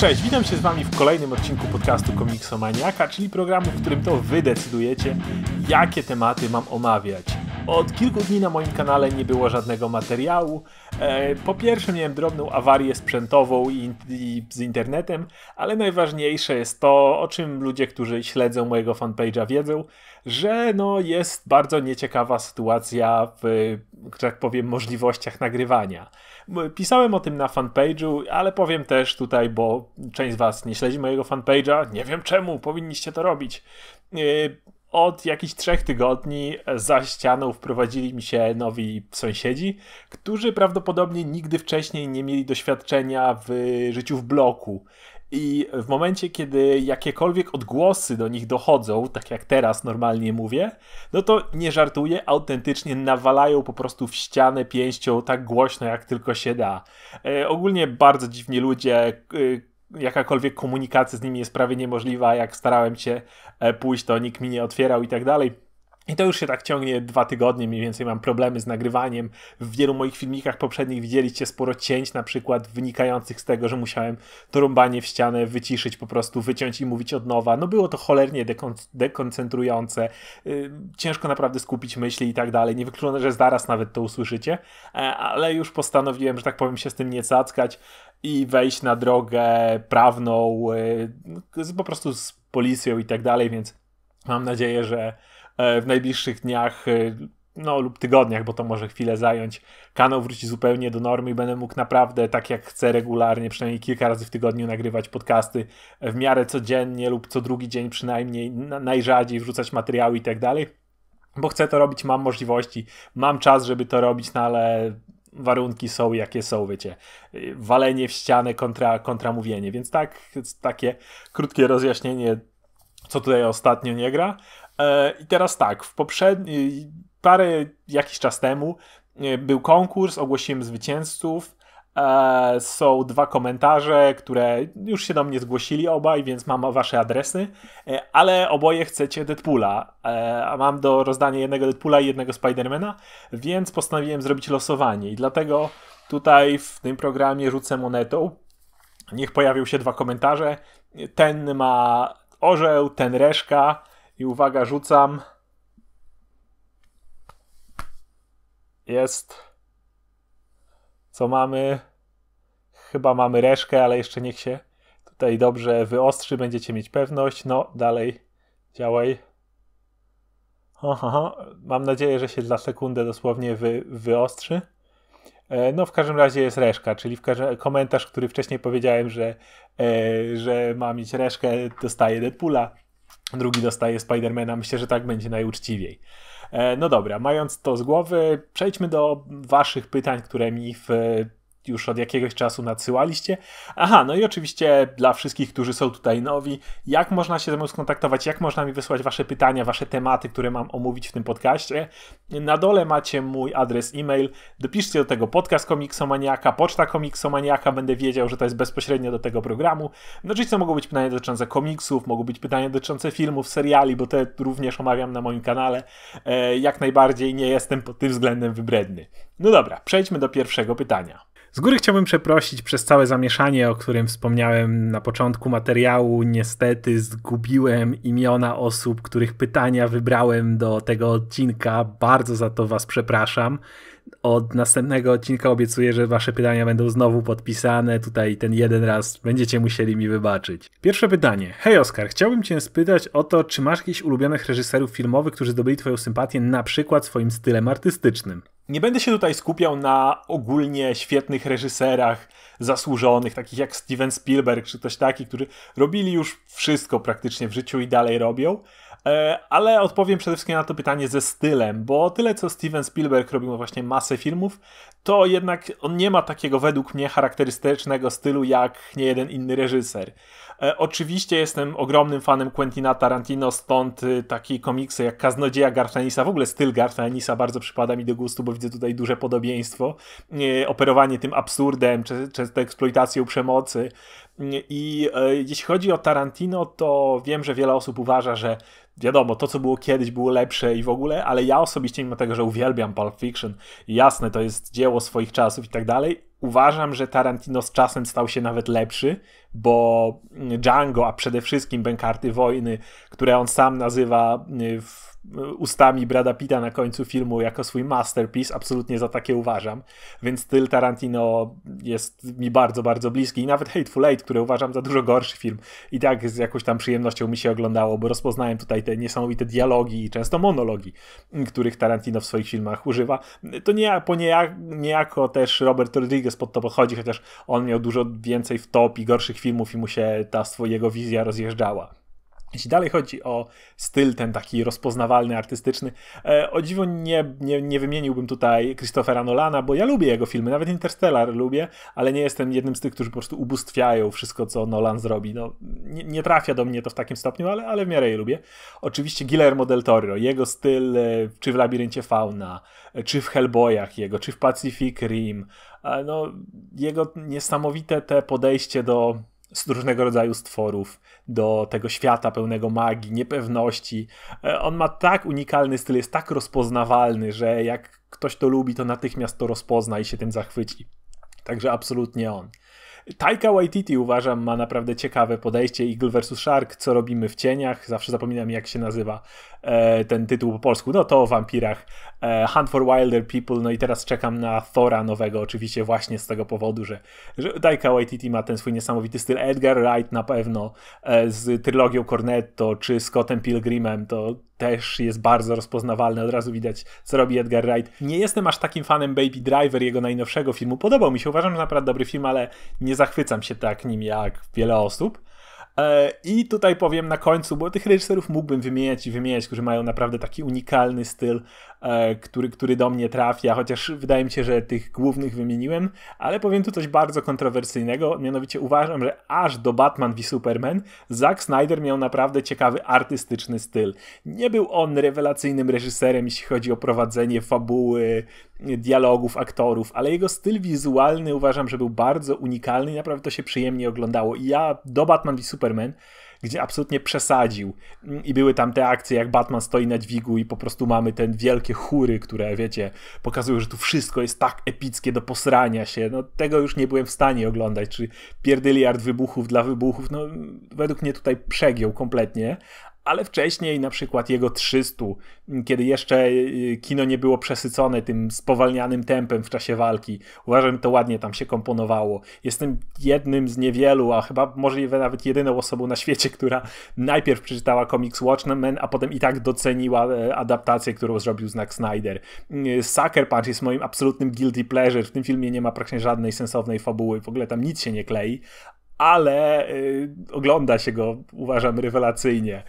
Cześć, witam się z Wami w kolejnym odcinku podcastu Komiksomaniaka, czyli programu, w którym to Wy decydujecie, jakie tematy mam omawiać. Od kilku dni na moim kanale nie było żadnego materiału. E, po pierwsze miałem drobną awarię sprzętową i, z internetem, ale najważniejsze jest to, o czym ludzie, którzy śledzą mojego fanpage'a wiedzą, że no jest bardzo nieciekawa sytuacja w, że tak powiem, możliwościach nagrywania. Pisałem o tym na fanpage'u, ale powiem też tutaj, bo część z Was nie śledzi mojego fanpage'a, nie wiem czemu, powinniście to robić. Y, od jakichś trzech tygodni za ścianą wprowadzili mi się nowi sąsiedzi, którzy prawdopodobnie nigdy wcześniej nie mieli doświadczenia w życiu w bloku. I w momencie, kiedy jakiekolwiek odgłosy do nich dochodzą, tak jak teraz normalnie mówię, no to nie żartuję, autentycznie nawalają po prostu w ścianę pięścią tak głośno, jak tylko się da. E, ogólnie bardzo dziwni ludzie. E, jakakolwiek komunikacja z nimi jest prawie niemożliwa. Jak starałem się e, pójść, to nikt mi nie otwierał i tak dalej i to już się tak ciągnie dwa tygodnie, mniej więcej mam problemy z nagrywaniem. W wielu moich filmikach poprzednich widzieliście sporo cięć, na przykład wynikających z tego, że musiałem to rąbanie w ścianę wyciszyć, po prostu wyciąć i mówić od nowa. No było to cholernie dekon dekoncentrujące, yy, ciężko naprawdę skupić myśli i tak dalej. Niewykluczone, że zaraz nawet to usłyszycie, e, ale już postanowiłem, że tak powiem, się z tym nie cackać i wejść na drogę prawną, yy, po prostu z policją i tak dalej, więc mam nadzieję, że E, w najbliższych dniach e, no, lub tygodniach, bo to może chwilę zająć, kanał wróci zupełnie do normy i będę mógł naprawdę, tak jak chcę, regularnie, przynajmniej kilka razy w tygodniu nagrywać podcasty e, w miarę codziennie lub co drugi dzień przynajmniej, najrzadziej wrzucać materiały i tak dalej. Bo chcę to robić, mam możliwości, mam czas, żeby to robić, no ale warunki są jakie są, wiecie, walenie w ścianę kontra, kontra mówienie, więc tak, takie krótkie rozjaśnienie co tutaj ostatnio nie gra. E, I teraz tak, w poprzedni parę, jakiś czas temu e, był konkurs, ogłosiłem zwycięzców. E, są dwa komentarze, które już się do mnie zgłosili obaj, więc mam wasze adresy, ale oboje chcecie Deadpoola, a mam do rozdania jednego Deadpoola i jednego Spidermana, więc postanowiłem zrobić losowanie i dlatego tutaj w tym programie rzucę monetą. Niech pojawią się dwa komentarze. Ten ma orzeł, ten reszka i uwaga, rzucam. Jest. Co mamy? Chyba mamy reszkę, ale jeszcze niech się tutaj dobrze wyostrzy. Będziecie mieć pewność. No, dalej. Działaj. Aha, mam nadzieję, że się dla sekundę dosłownie wy, wyostrzy. E, no, w każdym razie jest reszka, czyli w każdym, komentarz, który wcześniej powiedziałem, że, e, że ma mieć reszkę, dostaje Deadpoola drugi dostaje Spidermana. Myślę, że tak będzie najuczciwiej. E, no dobra, mając to z głowy, przejdźmy do Waszych pytań, które mi w już od jakiegoś czasu nadsyłaliście. Aha, no i oczywiście dla wszystkich, którzy są tutaj nowi, jak można się ze mną skontaktować, jak można mi wysłać wasze pytania, wasze tematy, które mam omówić w tym podcaście. Na dole macie mój adres e-mail, dopiszcie do tego podcast komiksomaniaka, poczta komiksomaniaka, będę wiedział, że to jest bezpośrednio do tego programu. No oczywiście mogą być pytania dotyczące komiksów, mogą być pytania dotyczące filmów, seriali, bo te również omawiam na moim kanale. E, jak najbardziej nie jestem pod tym względem wybredny. No dobra, przejdźmy do pierwszego pytania. Z góry chciałbym przeprosić przez całe zamieszanie, o którym wspomniałem na początku materiału. Niestety zgubiłem imiona osób, których pytania wybrałem do tego odcinka. Bardzo za to Was przepraszam. Od następnego odcinka obiecuję, że wasze pytania będą znowu podpisane. Tutaj ten jeden raz będziecie musieli mi wybaczyć. Pierwsze pytanie. Hej Oskar, chciałbym cię spytać o to, czy masz jakichś ulubionych reżyserów filmowych, którzy zdobyli twoją sympatię na przykład swoim stylem artystycznym? Nie będę się tutaj skupiał na ogólnie świetnych reżyserach zasłużonych, takich jak Steven Spielberg czy ktoś taki, którzy robili już wszystko praktycznie w życiu i dalej robią E, ale odpowiem przede wszystkim na to pytanie ze stylem, bo tyle co Steven Spielberg robił właśnie masę filmów, to jednak on nie ma takiego według mnie charakterystycznego stylu jak niejeden inny reżyser. E, oczywiście jestem ogromnym fanem Quentina Tarantino, stąd y, takie komiksy jak Kaznodzieja Garfnanisa, w ogóle styl Garfnanisa bardzo przypada mi do gustu, bo widzę tutaj duże podobieństwo. Y, operowanie tym absurdem, czy, też eksploitacją przemocy, i e, jeśli chodzi o Tarantino, to wiem, że wiele osób uważa, że wiadomo, to co było kiedyś było lepsze i w ogóle, ale ja osobiście, mimo tego, że uwielbiam Pulp Fiction, jasne, to jest dzieło swoich czasów i tak dalej, uważam, że Tarantino z czasem stał się nawet lepszy, bo Django, a przede wszystkim Bękarty Wojny, które on sam nazywa e, w ustami Brada Pita na końcu filmu jako swój masterpiece, absolutnie za takie uważam. Więc styl Tarantino jest mi bardzo, bardzo bliski i nawet Hateful Eight, który uważam za dużo gorszy film, i tak z jakąś tam przyjemnością mi się oglądało, bo rozpoznałem tutaj te niesamowite dialogi i często monologi, których Tarantino w swoich filmach używa. To nie, po niejako też Robert Rodriguez pod to podchodzi, chociaż on miał dużo więcej w top i gorszych filmów i mu się ta jego wizja rozjeżdżała. Jeśli dalej chodzi o styl ten taki rozpoznawalny, artystyczny, e, o dziwo nie, nie, nie wymieniłbym tutaj Christophera Nolana, bo ja lubię jego filmy, nawet Interstellar lubię, ale nie jestem jednym z tych, którzy po prostu ubóstwiają wszystko, co Nolan zrobi. No, nie, nie trafia do mnie to w takim stopniu, ale, ale w miarę je lubię. Oczywiście Guillermo del Toro, jego styl e, czy w Labiryncie Fauna, e, czy w Hellboyach jego, czy w Pacific Rim, e, no, jego niesamowite te podejście do z różnego rodzaju stworów, do tego świata pełnego magii, niepewności. E, on ma tak unikalny styl, jest tak rozpoznawalny, że jak ktoś to lubi, to natychmiast to rozpozna i się tym zachwyci. Także absolutnie on. Taika Waititi uważam ma naprawdę ciekawe podejście Eagle vs. Shark, co robimy w cieniach, zawsze zapominam jak się nazywa e, ten tytuł po polsku, no to o wampirach, e, Hunt for Wilder People, no i teraz czekam na Thora nowego, oczywiście właśnie z tego powodu, że, że Taika Waititi ma ten swój niesamowity styl, Edgar Wright na pewno e, z trylogią Cornetto, czy Scottem Pilgrimem, to też jest bardzo rozpoznawalny, od razu widać, co robi Edgar Wright. Nie jestem aż takim fanem Baby Driver, jego najnowszego filmu. Podobał mi się, uważam, że naprawdę dobry film, ale nie zachwycam się tak nim jak wiele osób. E, I tutaj powiem na końcu, bo tych reżyserów mógłbym wymieniać i wymieniać, którzy mają naprawdę taki unikalny styl, e, który, który do mnie trafia, chociaż wydaje mi się, że tych głównych wymieniłem, ale powiem tu coś bardzo kontrowersyjnego, mianowicie uważam, że aż do Batman v Superman Zack Snyder miał naprawdę ciekawy artystyczny styl. Nie był on rewelacyjnym reżyserem, jeśli chodzi o prowadzenie fabuły, dialogów aktorów, ale jego styl wizualny uważam, że był bardzo unikalny i naprawdę to się przyjemnie oglądało. I ja do Batman v Superman gdzie absolutnie przesadził. Mm, I były tam te akcje, jak Batman stoi na dźwigu i po prostu mamy te wielkie chóry, które, wiecie, pokazują, że tu wszystko jest tak epickie do posrania się. No tego już nie byłem w stanie oglądać, czy pierdyliard wybuchów dla wybuchów. No według mnie tutaj przegiął kompletnie, ale wcześniej na przykład jego 300, kiedy jeszcze y, kino nie było przesycone tym spowalnianym tempem w czasie walki. Uważam, że to ładnie tam się komponowało. Jestem jednym z niewielu, a chyba możliwe nawet jedyną osobą na świecie, która najpierw przeczytała komiks Watchmen, a potem i tak doceniła e, adaptację, którą zrobił Zack Snyder. Y, Sucker Punch jest moim absolutnym guilty pleasure. W tym filmie nie ma praktycznie żadnej sensownej fabuły, w ogóle tam nic się nie klei, ale y, ogląda się go, uważam, rewelacyjnie.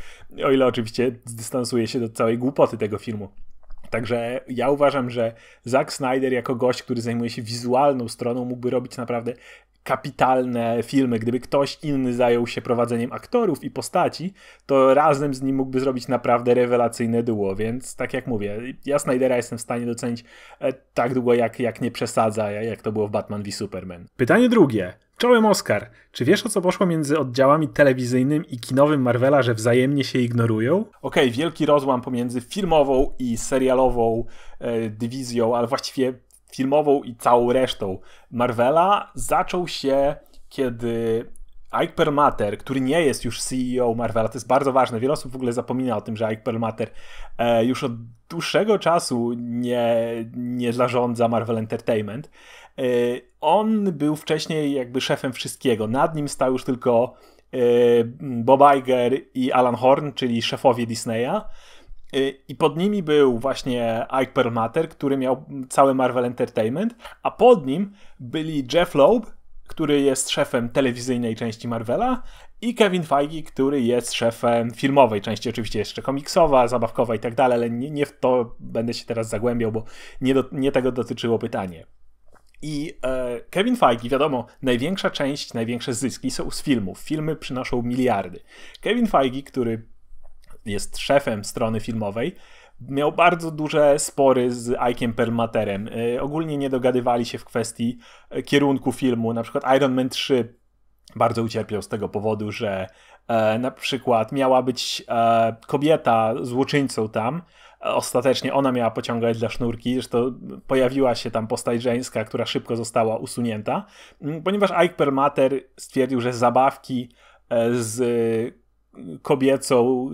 O ile oczywiście dystansuje się do całej głupoty tego filmu. Także ja uważam, że Zack Snyder jako gość, który zajmuje się wizualną stroną, mógłby robić naprawdę kapitalne filmy. Gdyby ktoś inny zajął się prowadzeniem aktorów i postaci, to razem z nim mógłby zrobić naprawdę rewelacyjne duo, więc tak jak mówię, ja Snydera jestem w stanie docenić e, tak długo, jak, jak nie przesadza, jak to było w Batman v Superman. Pytanie drugie. Czołem Oscar, czy wiesz o co poszło między oddziałami telewizyjnym i kinowym Marvela, że wzajemnie się ignorują? Okej, okay, wielki rozłam pomiędzy filmową i serialową e, dywizją, ale właściwie filmową i całą resztą Marvela zaczął się, kiedy Ike Perlmutter, który nie jest już CEO Marvela, to jest bardzo ważne, wiele osób w ogóle zapomina o tym, że Ike Perlmutter e, już od dłuższego czasu nie, nie zarządza Marvel Entertainment. E, on był wcześniej jakby szefem wszystkiego. Nad nim stał już tylko e, Bob Iger i Alan Horn, czyli szefowie Disneya. Y, I pod nimi był właśnie Ike Perlmutter, który miał cały Marvel Entertainment, a pod nim byli Jeff Loeb, który jest szefem telewizyjnej części Marvela i Kevin Feige, który jest szefem filmowej części, oczywiście jeszcze komiksowa, zabawkowa i tak dalej, ale nie, nie, w to będę się teraz zagłębiał, bo nie, do, nie tego dotyczyło pytanie. I e, Kevin Feige, wiadomo, największa część, największe zyski są z filmów. Filmy przynoszą miliardy. Kevin Feige, który jest szefem strony filmowej, miał bardzo duże spory z Ike'em Permaterem. E, ogólnie nie dogadywali się w kwestii e, kierunku filmu. Na przykład Iron Man 3 bardzo ucierpiał z tego powodu, że e, na przykład miała być kobieta złoczyńcą tam. Ostatecznie ona miała pociągać dla sznurki, zresztą pojawiła się tam postać żeńska, która szybko została usunięta, ponieważ Ike Perlmater stwierdził, że zabawki z kobiecą,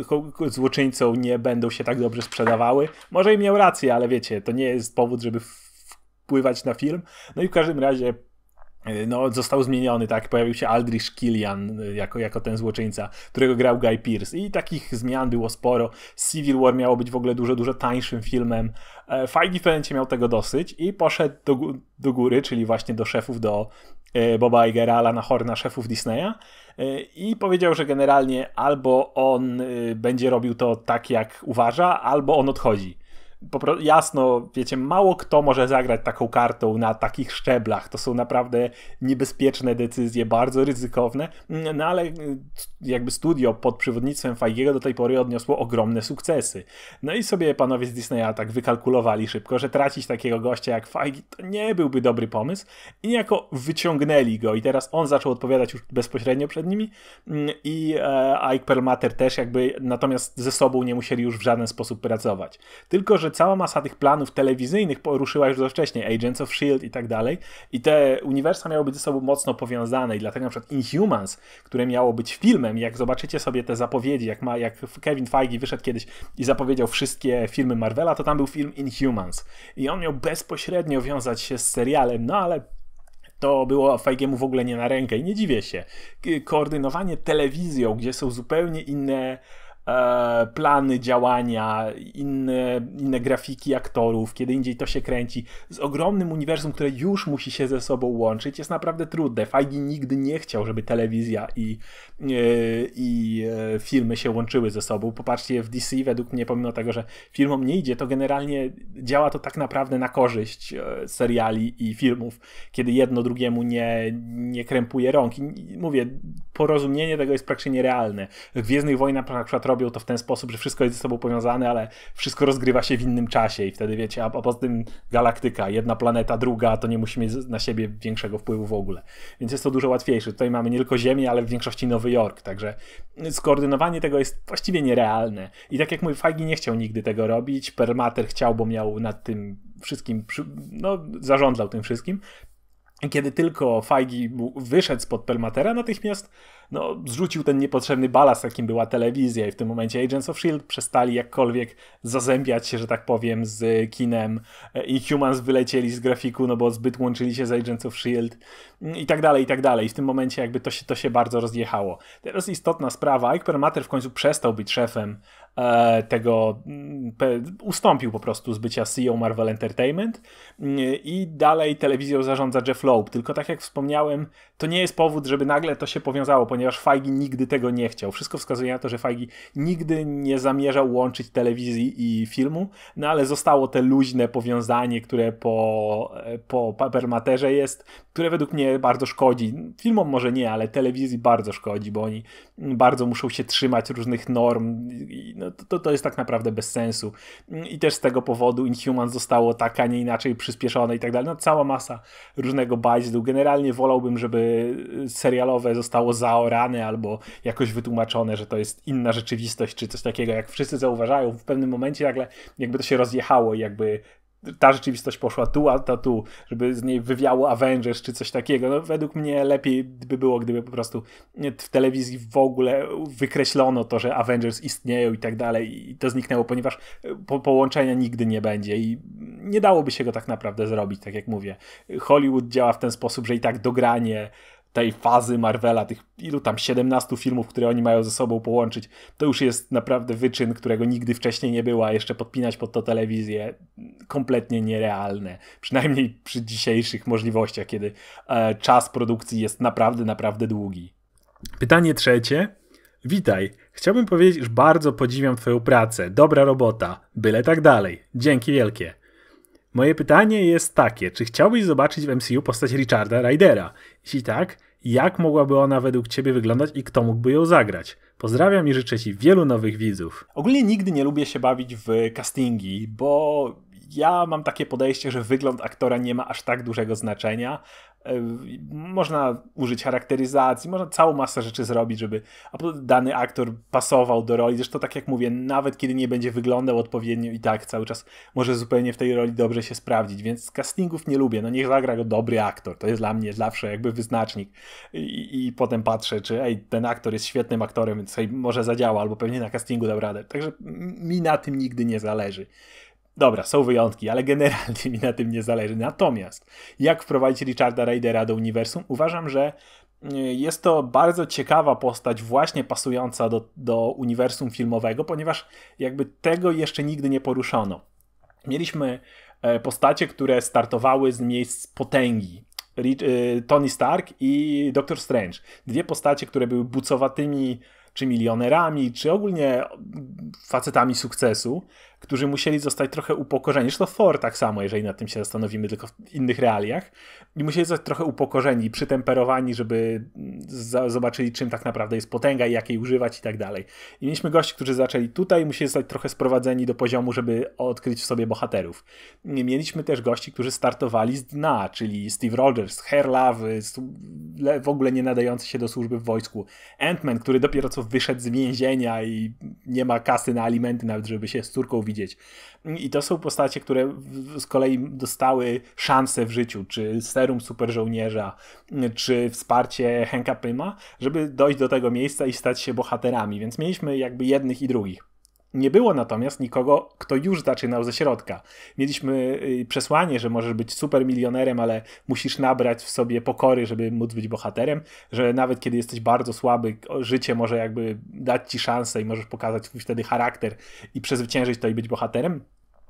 złoczyńcą nie będą się tak dobrze sprzedawały. Może i miał rację, ale wiecie, to nie jest powód, żeby wpływać na film. No i w każdym razie e, no, został zmieniony, tak? Pojawił się Aldrich Killian e, jako, jako ten złoczyńca, którego grał Guy Pearce. I takich zmian było sporo. Civil War miało być w ogóle dużo, dużo tańszym filmem. E, Fajny Ferencie miał tego dosyć i poszedł do, do góry, czyli właśnie do szefów, do E, Boba Igera, Alana Horna, szefów Disneya e, i powiedział, że generalnie albo on e, będzie robił to tak, jak uważa, albo on odchodzi jasno, wiecie, mało kto może zagrać taką kartą na takich szczeblach. To są naprawdę niebezpieczne decyzje, bardzo ryzykowne, mm, no ale y, jakby studio pod przewodnictwem Feige'ego do tej pory odniosło ogromne sukcesy. No i sobie panowie z Disneya tak wykalkulowali szybko, że tracić takiego gościa jak Feige to nie byłby dobry pomysł i niejako wyciągnęli go i teraz on zaczął odpowiadać już bezpośrednio przed nimi mm, i e, Ike Perlmutter też jakby natomiast ze sobą nie musieli już w żaden sposób pracować. Tylko, że cała masa tych planów telewizyjnych poruszyła już do wcześniej, Agents of S.H.I.E.L.D. i tak dalej i te uniwersa miały być ze sobą mocno powiązane i dlatego na przykład Inhumans, które miało być filmem, jak zobaczycie sobie te zapowiedzi, jak, ma, jak Kevin Feige wyszedł kiedyś i zapowiedział wszystkie filmy Marvela, to tam był film Inhumans i on miał bezpośrednio wiązać się z serialem, no ale to było Feigiemu w ogóle nie na rękę i nie dziwię się. Koordynowanie telewizją, gdzie są zupełnie inne e, plany działania, inne, inne grafiki aktorów, kiedy indziej to się kręci. Z ogromnym uniwersum, które już musi się ze sobą łączyć, jest naprawdę trudne. Feige nigdy nie chciał, żeby telewizja i, e, i e, filmy się łączyły ze sobą. Popatrzcie, w DC według mnie, pomimo tego, że filmom nie idzie, to generalnie działa to tak naprawdę na korzyść e, seriali i filmów, kiedy jedno drugiemu nie, nie krępuje rąk. I, mówię, porozumienie tego jest praktycznie nierealne. W Gwiezdnych Wojnach na przykład robią to w ten sposób, że wszystko jest ze sobą powiązane, ale wszystko rozgrywa się w innym czasie i wtedy wiecie, a, poza tym galaktyka, jedna planeta, druga, to nie musi mieć na siebie większego wpływu w ogóle. Więc jest to dużo łatwiejsze. Tutaj mamy nie tylko Ziemię, ale w większości Nowy Jork, także skoordynowanie tego jest właściwie nierealne. I tak jak mój Fagi nie chciał nigdy tego robić, Permater chciał, bo miał nad tym wszystkim, no zarządzał tym wszystkim, kiedy tylko Fajgi wyszedł spod Permatera, natychmiast no, zrzucił ten niepotrzebny balast, jakim była telewizja i w tym momencie Agents of S.H.I.E.L.D. przestali jakkolwiek zazębiać się, że tak powiem, z kinem. E, Inhumans wylecieli z grafiku, no bo zbyt łączyli się z Agents of S.H.I.E.L.D. Mm, i tak dalej, i tak dalej. I w tym momencie jakby to się, to się bardzo rozjechało. Teraz istotna sprawa, Ike Perlmutter w końcu przestał być szefem E, tego mm, ustąpił po prostu z bycia CEO Marvel Entertainment mm, i dalej telewizją zarządza Jeff Loeb. Tylko tak jak wspomniałem, to nie jest powód, żeby nagle to się powiązało, ponieważ Feige nigdy tego nie chciał. Wszystko wskazuje na to, że Feige nigdy nie zamierzał łączyć telewizji i filmu, no ale zostało te luźne powiązanie, które po, e, po papermaterze jest, które według mnie bardzo szkodzi. Filmom może nie, ale telewizji bardzo szkodzi, bo oni bardzo muszą się trzymać różnych norm i, no, no, to, to jest tak naprawdę bez sensu. Mm, I też z tego powodu Inhuman zostało tak, a nie inaczej przyspieszone i tak dalej. No cała masa różnego bajzdu. Generalnie wolałbym, żeby y, serialowe zostało zaorane albo jakoś wytłumaczone, że to jest inna rzeczywistość czy coś takiego. Jak wszyscy zauważają, w pewnym momencie nagle jakby to się rozjechało i jakby ta rzeczywistość poszła tu, a ta tu, żeby z niej wywiało Avengers czy coś takiego. No, według mnie lepiej by było, gdyby po prostu w telewizji w ogóle wykreślono to, że Avengers istnieją i tak dalej i to zniknęło, ponieważ e, po połączenia nigdy nie będzie i nie dałoby się go tak naprawdę zrobić, tak jak mówię. Hollywood działa w ten sposób, że i tak dogranie tej fazy Marvela, tych ilu tam 17 filmów, które oni mają ze sobą połączyć, to już jest naprawdę wyczyn, którego nigdy wcześniej nie było, a jeszcze podpinać pod to telewizję mm, kompletnie nierealne. Przynajmniej przy dzisiejszych możliwościach, kiedy e, czas produkcji jest naprawdę, naprawdę długi. Pytanie trzecie. Witaj. Chciałbym powiedzieć, że bardzo podziwiam Twoją pracę. Dobra robota. Byle tak dalej. Dzięki wielkie. Moje pytanie jest takie: czy chciałbyś zobaczyć w MCU postać Richarda Rydera? Jeśli tak, jak mogłaby ona według Ciebie wyglądać i kto mógłby ją zagrać. Pozdrawiam i życzę Ci wielu nowych widzów. Ogólnie nigdy nie lubię się bawić w castingi, bo ja mam takie podejście, że wygląd aktora nie ma aż tak dużego znaczenia. Można użyć charakteryzacji, można całą masę rzeczy zrobić, żeby dany aktor pasował do roli. Zresztą, tak jak mówię, nawet kiedy nie będzie wyglądał odpowiednio i tak cały czas może zupełnie w tej roli dobrze się sprawdzić, więc castingów nie lubię. No niech zagra go dobry aktor, to jest dla mnie zawsze jakby wyznacznik. I, i potem patrzę, czy ej, ten aktor jest świetnym aktorem, więc może zadziała, albo pewnie na castingu dał radę. Także mi na tym nigdy nie zależy. Dobra, są wyjątki, ale generalnie mi na tym nie zależy. Natomiast jak wprowadzić Richarda Raidera do uniwersum? Uważam, że mm, jest to bardzo ciekawa postać, właśnie pasująca do, do uniwersum filmowego, ponieważ jakby tego jeszcze nigdy nie poruszono. Mieliśmy e, postacie, które startowały z miejsc potęgi. E, Tony Stark i Doctor Strange. Dwie postacie, które były bucowatymi czy milionerami, czy ogólnie mm, facetami sukcesu, którzy musieli zostać trochę upokorzeni. Zresztą Thor tak samo, jeżeli nad tym się zastanowimy, tylko w innych realiach. I musieli zostać trochę upokorzeni, przytemperowani, żeby zobaczyli, czym tak naprawdę jest potęga i jak jej używać i tak dalej. I mieliśmy gości, którzy zaczęli tutaj, musieli zostać trochę sprowadzeni do poziomu, żeby odkryć w sobie bohaterów. Mieliśmy też gości, którzy startowali z dna, czyli Steve Rogers, Herlaw, w ogóle nie nadający się do służby w wojsku, Ant-Man, który dopiero co wyszedł z więzienia i nie ma kasy na alimenty nawet, żeby się z córką widzieć. I to są postacie, które z kolei dostały szansę w życiu, czy serum super żołnierza, czy wsparcie Henka Pyma, żeby dojść do tego miejsca i stać się bohaterami. Więc mieliśmy jakby jednych i drugich. Nie było natomiast nikogo, kto już zaczynał ze środka. Mieliśmy y, przesłanie, że możesz być super milionerem, ale musisz nabrać w sobie pokory, żeby móc być bohaterem, że nawet kiedy jesteś bardzo słaby, życie może jakby dać ci szansę i możesz pokazać wtedy charakter i przezwyciężyć to i być bohaterem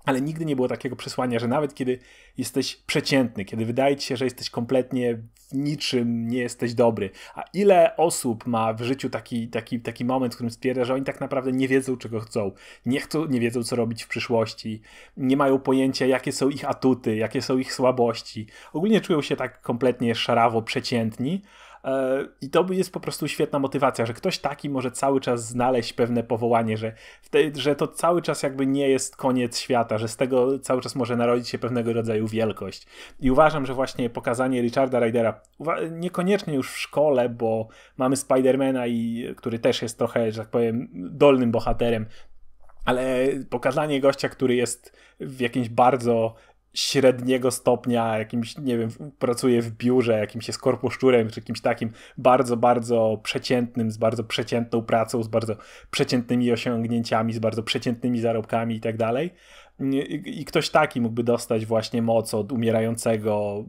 ale nigdy nie było takiego przesłania, że nawet kiedy jesteś przeciętny, kiedy wydaje ci się, że jesteś kompletnie w niczym, nie jesteś dobry, a ile osób ma w życiu taki, taki, taki moment, w którym stwierdza, że oni tak naprawdę nie wiedzą, czego chcą, nie, chcą, nie wiedzą, co robić w przyszłości, nie mają pojęcia, jakie są ich atuty, jakie są ich słabości, ogólnie czują się tak kompletnie szarawo przeciętni, E, I to jest po prostu świetna motywacja, że ktoś taki może cały czas znaleźć pewne powołanie, że, te, że to cały czas jakby nie jest koniec świata, że z tego cały czas może narodzić się pewnego rodzaju wielkość. I uważam, że właśnie pokazanie Richarda Rydera, niekoniecznie już w szkole, bo mamy Spidermana, i, który też jest trochę, że tak powiem, dolnym bohaterem, ale pokazanie gościa, który jest w jakimś bardzo średniego stopnia, jakimś, nie wiem, pracuje w biurze, jakimś jest korpuszczurem, czy kimś takim bardzo, bardzo przeciętnym, z bardzo przeciętną pracą, z bardzo przeciętnymi osiągnięciami, z bardzo przeciętnymi zarobkami i tak dalej. I ktoś taki mógłby dostać właśnie moc od umierającego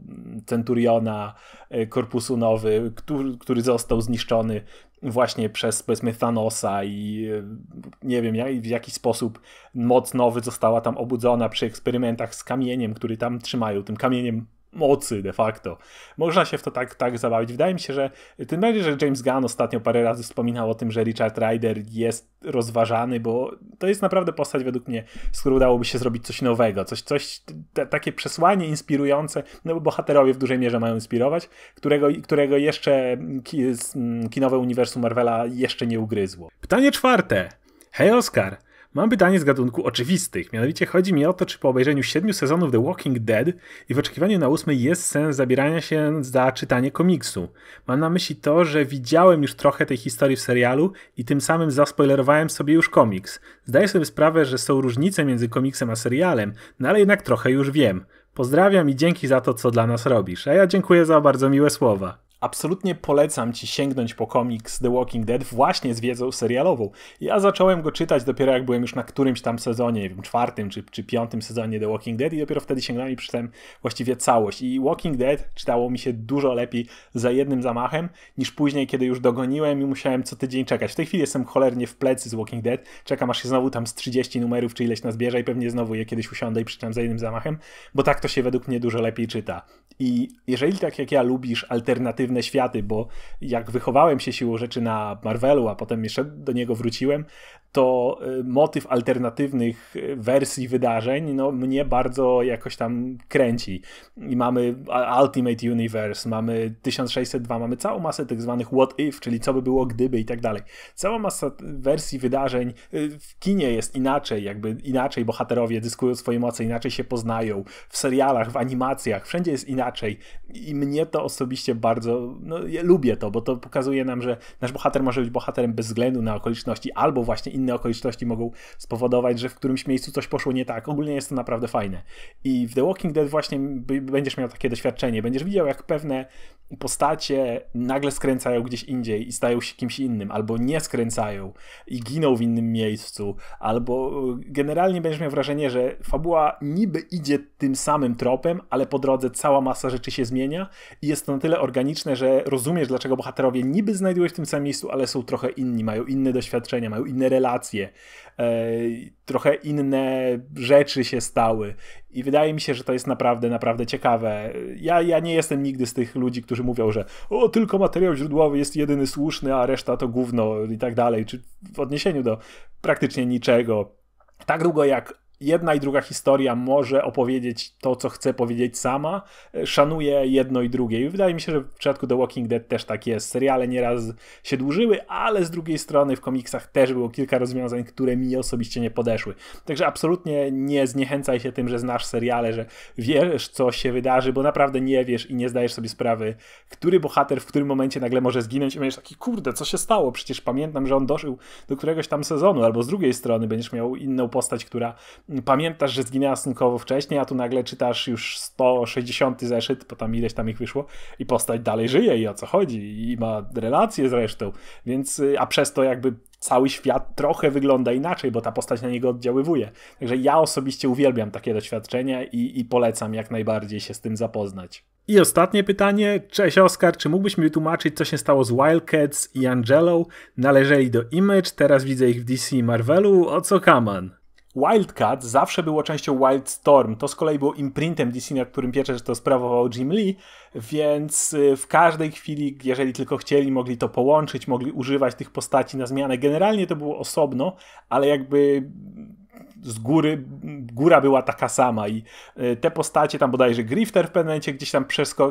centuriona y, korpusu nowy, który został zniszczony właśnie przez powiedzmy Thanosa i e, nie wiem jak, w jaki sposób moc nowy została tam obudzona przy eksperymentach z kamieniem, który tam trzymają, tym kamieniem mocy de facto. Można się w to tak, tak zabawić. Wydaje mi się, że tym bardziej, że James Gunn ostatnio parę razy wspominał o tym, że Richard Ryder jest rozważany, bo to jest naprawdę postać według mnie, z którą udałoby się zrobić coś nowego, coś, coś takie przesłanie inspirujące, no bo bohaterowie w dużej mierze mają inspirować, którego, którego jeszcze ki, mm, kinowe uniwersum Marvela jeszcze nie ugryzło. Pytanie czwarte. Hej Oscar. Mam pytanie z gatunku oczywistych, mianowicie chodzi mi o to, czy po obejrzeniu siedmiu sezonów The Walking Dead i w oczekiwaniu na ósmy jest sens zabierania się za czytanie komiksu. Mam na myśli to, że widziałem już trochę tej historii w serialu i tym samym zaspoilerowałem sobie już komiks. Zdaję sobie sprawę, że są różnice między komiksem a serialem, no ale jednak trochę już wiem. Pozdrawiam i dzięki za to, co dla nas robisz. A ja dziękuję za bardzo miłe słowa. Absolutnie polecam ci sięgnąć po komiks The Walking Dead właśnie z wiedzą serialową. Ja zacząłem go czytać dopiero jak byłem już na którymś tam sezonie, nie wiem, czwartym czy, czy piątym sezonie The Walking Dead i dopiero wtedy sięgnąłem i przeczytałem właściwie całość. I Walking Dead czytało mi się dużo lepiej za jednym zamachem niż później, kiedy już dogoniłem i musiałem co tydzień czekać. W tej chwili jestem cholernie w plecy z Walking Dead, czekam aż się znowu tam z 30 numerów czy ileś nazbierze i pewnie znowu je kiedyś usiądę i przeczytam za jednym zamachem, bo tak to się według mnie dużo lepiej czyta. I jeżeli tak jak ja lubisz alternatywne alternatywne światy, bo jak wychowałem się siłą rzeczy na Marvelu, a potem jeszcze do niego wróciłem, to y, motyw alternatywnych y, wersji wydarzeń no, mnie bardzo jakoś tam kręci. I mamy Ultimate Universe, mamy 1602, mamy całą masę tych zwanych what if, czyli co by było gdyby i tak dalej. Cała masa wersji wydarzeń y, w kinie jest inaczej, jakby inaczej bohaterowie dyskują swoje moce, inaczej się poznają, w serialach, w animacjach, wszędzie jest inaczej. I mnie to osobiście bardzo, no ja lubię to, bo to pokazuje nam, że nasz bohater może być bohaterem bez względu na okoliczności, albo właśnie inne okoliczności mogą spowodować, że w którymś miejscu coś poszło nie tak. Ogólnie jest to naprawdę fajne. I w The Walking Dead właśnie będziesz miał takie doświadczenie. Będziesz widział, jak pewne postacie nagle skręcają gdzieś indziej i stają się kimś innym, albo nie skręcają i giną w innym miejscu, albo y, generalnie będziesz miał wrażenie, że fabuła niby idzie tym samym tropem, ale po drodze cała masa rzeczy się zmienia i jest to na tyle organiczne, że rozumiesz, dlaczego bohaterowie niby znajdują się w tym samym miejscu, ale są trochę inni, mają inne doświadczenia, mają inne relacje, e, trochę inne rzeczy się stały i wydaje mi się, że to jest naprawdę, naprawdę ciekawe. Ja, ja nie jestem nigdy z tych ludzi, którzy mówią, że o, tylko materiał źródłowy jest jedyny słuszny, a reszta to gówno i tak dalej, czy w odniesieniu do praktycznie niczego. Tak długo jak jedna i druga historia może opowiedzieć to, co chce powiedzieć sama. E, szanuję jedno i drugie. I wydaje mi się, że w przypadku The Walking Dead też tak jest. Seriale nieraz się dłużyły, ale z drugiej strony w komiksach też było kilka rozwiązań, które mi osobiście nie podeszły. Także absolutnie nie zniechęcaj się tym, że znasz seriale, że wiesz, co się wydarzy, bo naprawdę nie wiesz i nie zdajesz sobie sprawy, który bohater w którym momencie nagle może zginąć i będziesz taki, kurde, co się stało? Przecież pamiętam, że on doszedł do któregoś tam sezonu, albo z drugiej strony będziesz miał inną postać, która pamiętasz, że zginęła Snookowo wcześniej, a tu nagle czytasz już 160 zeszyt, bo tam ileś tam ich wyszło i postać dalej żyje i o co chodzi i ma relacje z resztą, więc y, a przez to jakby cały świat trochę wygląda inaczej, bo ta postać na niego oddziaływuje. Także ja osobiście uwielbiam takie doświadczenia i, i polecam jak najbardziej się z tym zapoznać. I ostatnie pytanie. Cześć Oskar, czy mógłbyś mi wytłumaczyć, co się stało z Wildcats i Angelo? Należeli do Image, teraz widzę ich w DC i Marvelu. O co kaman? Wildcat zawsze było częścią Wildstorm. To z kolei było imprintem DC, nad którym pierwsze to sprawował Jim Lee, więc y, w każdej chwili, jeżeli tylko chcieli, mogli to połączyć, mogli używać tych postaci na zmianę. Generalnie to było osobno, ale jakby z góry, góra była taka sama i e, te postacie, tam bodajże Grifter w pewnym momencie gdzieś tam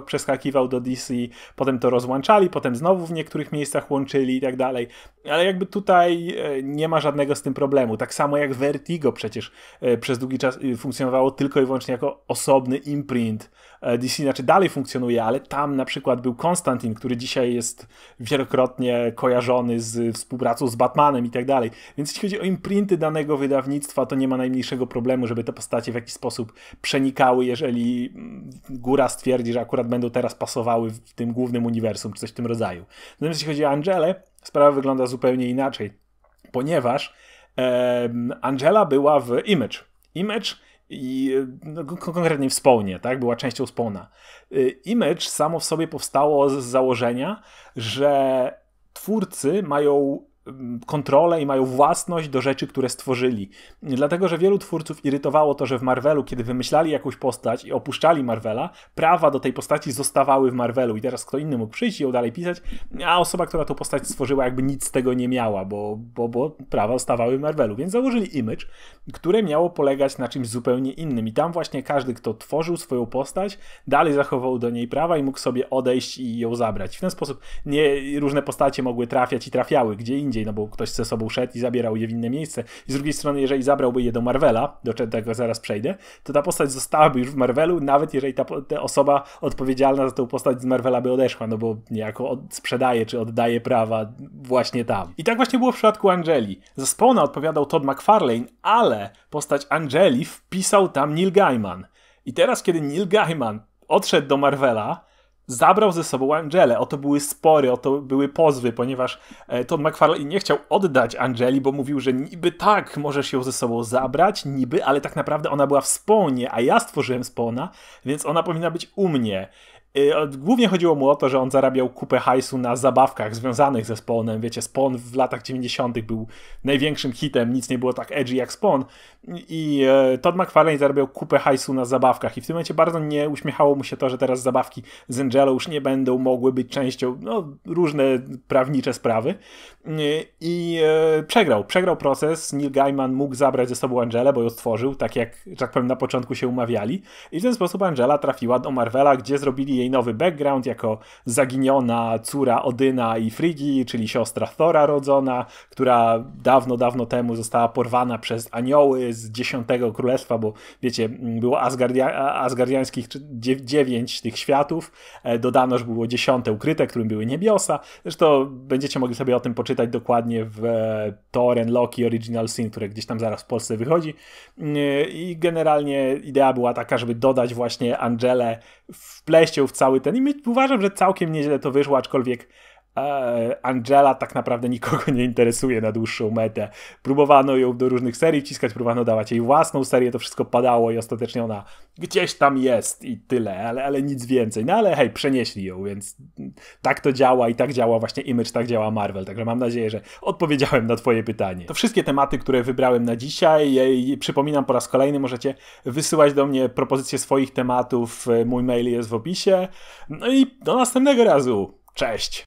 przeskakiwał do DC, potem to rozłączali, potem znowu w niektórych miejscach łączyli i tak dalej, ale jakby tutaj e, nie ma żadnego z tym problemu, tak samo jak Vertigo przecież e, przez długi czas funkcjonowało tylko i wyłącznie jako osobny imprint DC, znaczy dalej funkcjonuje, ale tam na przykład był Konstantin, który dzisiaj jest wielokrotnie kojarzony z współpracą z Batmanem i tak dalej, więc jeśli chodzi o imprinty danego wydawnictwa, to nie nie ma najmniejszego problemu, żeby te postacie w jakiś sposób przenikały, jeżeli góra stwierdzi, że akurat będą teraz pasowały w tym głównym uniwersum, czy coś w tym rodzaju. Natomiast jeśli chodzi o Angelę, sprawa wygląda zupełnie inaczej, ponieważ e, Angela była w Image. Image i no, konkretnie w Spawnie, tak? Była częścią Spawna. Y, Image samo w sobie powstało z założenia, że twórcy mają Mm, kontrolę i mają własność do rzeczy, które stworzyli. Dlatego, że wielu twórców irytowało to, że w Marvelu, kiedy wymyślali jakąś postać i opuszczali Marvela, prawa do tej postaci zostawały w Marvelu i teraz kto inny mógł przyjść i ją dalej pisać, a osoba, która tą postać stworzyła, jakby nic z tego nie miała, bo, bo, bo prawa zostawały w Marvelu. Więc założyli image, które miało polegać na czymś zupełnie innym. I tam właśnie każdy, kto tworzył swoją postać, dalej zachował do niej prawa i mógł sobie odejść i ją zabrać. W ten sposób nie, różne postacie mogły trafiać i trafiały gdzie indziej indziej, no bo ktoś ze sobą szedł i zabierał je w inne miejsce. I z drugiej strony, jeżeli zabrałby je do Marvela, do czego zaraz przejdę, to ta postać zostałaby już w Marvelu, nawet jeżeli ta, ta osoba odpowiedzialna za tę postać z Marvela by odeszła, no bo niejako od, sprzedaje czy oddaje prawa właśnie tam. I tak właśnie było w przypadku Angeli. Za Spawna odpowiadał Todd McFarlane, ale postać Angeli wpisał tam Neil Gaiman. I teraz, kiedy Neil Gaiman odszedł do Marvela, zabrał ze sobą Angelę. Oto były spory, oto były pozwy, ponieważ e, Todd McFarlane nie chciał oddać Angeli, bo mówił, że niby tak, możesz ją ze sobą zabrać, niby, ale tak naprawdę ona była w spawnie, a ja stworzyłem spawna, więc ona powinna być u mnie. Y, głównie chodziło mu o to, że on zarabiał kupę hajsu na zabawkach związanych ze Spawnem. Wiecie, Spawn w latach 90. był największym hitem, nic nie było tak edgy jak Spawn. I y, Todd McFarlane zarabiał kupę hajsu na zabawkach. I w tym momencie bardzo nie uśmiechało mu się to, że teraz zabawki z Angelo już nie będą mogły być częścią, no, różne prawnicze sprawy. Y, I przegrał. Przegrał proces. Neil Gaiman mógł zabrać ze sobą Angelę, bo ją stworzył, tak jak, tak powiem, na początku się umawiali. I w ten sposób Angela trafiła do Marvela, gdzie zrobili jej jej nowy background jako zaginiona córa Odyna i Frigi, czyli siostra Thora rodzona, która dawno, dawno temu została porwana przez anioły z dziesiątego królestwa, bo wiecie, było Asgardia asgardiańskich dziewięć tych światów, e, dodano, że było dziesiąte ukryte, którym były niebiosa. Zresztą będziecie mogli sobie o tym poczytać dokładnie w e, Thor and Loki Original Sin, które gdzieś tam zaraz w Polsce wychodzi. Mm, I generalnie idea była taka, żeby dodać właśnie Angelę, w ją w cały ten i my, uważam, że całkiem nieźle to wyszło, aczkolwiek E, Angela tak naprawdę nikogo nie interesuje na dłuższą metę. Próbowano ją do różnych serii wciskać, próbowano dawać jej własną serię, to wszystko padało i ostatecznie ona gdzieś tam jest i tyle, ale, ale nic więcej. No ale hej, przenieśli ją, więc tak to działa i tak działa właśnie Image, tak działa Marvel. Także mam nadzieję, że odpowiedziałem na Twoje pytanie. To wszystkie tematy, które wybrałem na dzisiaj. E, przypominam po raz kolejny, możecie wysyłać do mnie propozycje swoich tematów. E, mój mail jest w opisie. No i do następnego razu. Cześć!